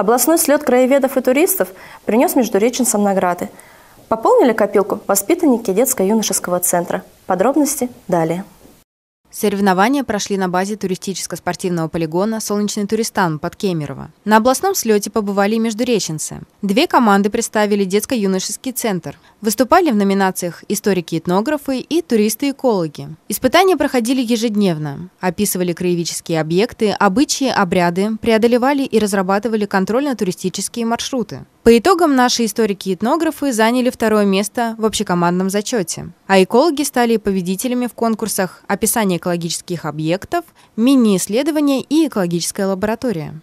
Областной слет краеведов и туристов принес междуреченцам награды. Пополнили копилку воспитанники детско-юношеского центра. Подробности далее. Соревнования прошли на базе туристическо-спортивного полигона «Солнечный туристан» под Кемерово. На областном слете побывали междуреченцы. Две команды представили детско-юношеский центр. Выступали в номинациях «Историки-этнографы» и «Туристы-экологи». Испытания проходили ежедневно. Описывали краеведческие объекты, обычаи, обряды, преодолевали и разрабатывали контрольно-туристические маршруты. По итогам наши историки-этнографы заняли второе место в общекомандном зачете, а экологи стали победителями в конкурсах «Описание экологических объектов», «Мини-исследования» и «Экологическая лаборатория».